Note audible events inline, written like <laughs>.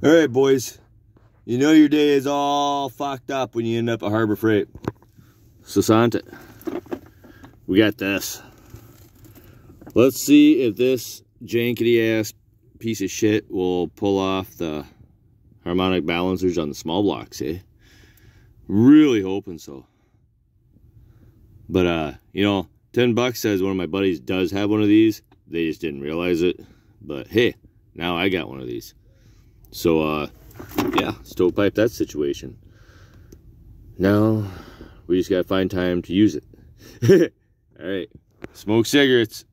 All right, boys. You know your day is all fucked up when you end up at Harbor Freight. Sasanta, we got this. Let's see if this jankety ass piece of shit will pull off the harmonic balancers on the small blocks, eh? Really hoping so. But, uh, you know, 10 bucks says one of my buddies does have one of these. They just didn't realize it. But, hey, now I got one of these. So, uh, yeah, stovepipe that situation. Now, we just got to find time to use it. <laughs> All right, smoke cigarettes.